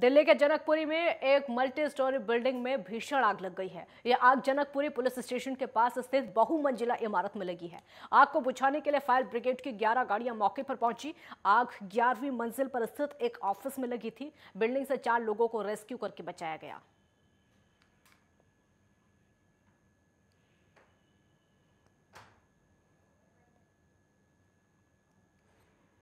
दिल्ली के जनकपुरी में एक मल्टी स्टोरी बिल्डिंग में भीषण आग लग गई है यह आग जनकपुरी पुलिस स्टेशन के पास स्थित बहुमंजिला इमारत में लगी है आग को बुझाने के लिए फायर ब्रिगेड की 11 गाड़ियां मौके पर पहुंची आग ग्यारहवीं मंजिल पर स्थित एक ऑफिस में लगी थी बिल्डिंग से चार लोगों को रेस्क्यू करके बचाया गया